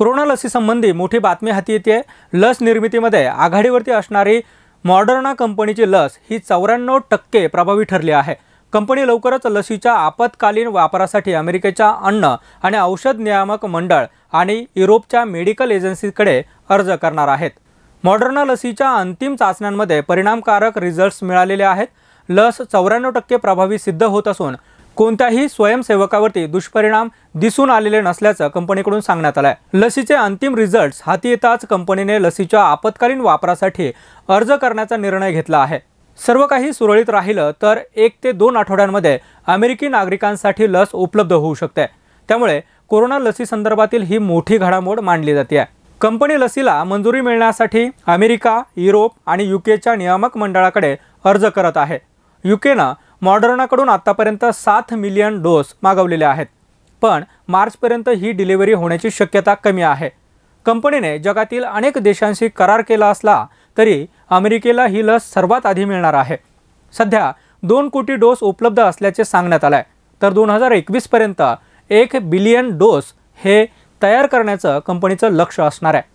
corona लसीसंबंधी मोठी बातमी हाती येते लस निर्मितीमध्ये आघाडीवरती असणारी मॉडर्ना कंपनीची लस ही चौऱ्याण्णव टक्के प्रभावी ठरली आहे कंपनी लवकरच लसीच्या आपत्कालीन वापरासाठी अमेरिकेच्या अन्न आणि औषध नियामक मंडळ आणि युरोपच्या मेडिकल एजन्सीकडे अर्ज करणार आहेत मॉडर्ना लसीच्या अंतिम चाचण्यांमध्ये परिणामकारक रिझल्ट्स मिळालेले आहेत लस चौऱ्याण्णव टक्के प्रभावी सिद्ध होत असून कोणत्याही स्वयंसेवकावरती दुष्परिणाम दिसून आलेले नसल्याचं कंपनीकडून सांगण्यात आलं आहे लसीचे अंतिम रिझल्ट्स हाती येताच कंपनीने लसीच्या आपत्कालीन वापरासाठी अर्ज करण्याचा निर्णय घेतला आहे सर्व काही सुरळीत राहिलं तर एक ते दोन आठवड्यांमध्ये अमेरिकी नागरिकांसाठी लस उपलब्ध होऊ शकते त्यामुळे कोरोना लसीसंदर्भातील ही मोठी घडामोड मानली जाते आहे कंपनी लसीला मंजुरी मिळण्यासाठी अमेरिका युरोप आणि युकेच्या नियामक मंडळाकडे अर्ज करत आहे युकेनं मॉडर्नाकडून आतापर्यंत सात मिलियन डोस मागवलेले आहेत पण मार्चपर्यंत ही डिलिव्हरी होण्याची शक्यता कमी आहे कंपनीने जगातील अनेक देशांशी करार केला असला तरी अमेरिकेला ही लस सर्वात आधी मिळणार आहे सध्या दोन कोटी डोस उपलब्ध असल्याचे सांगण्यात आलं आहे तर दोन हजार एकवीसपर्यंत एक बिलियन डोस हे तयार करण्याचं कंपनीचं लक्ष असणार आहे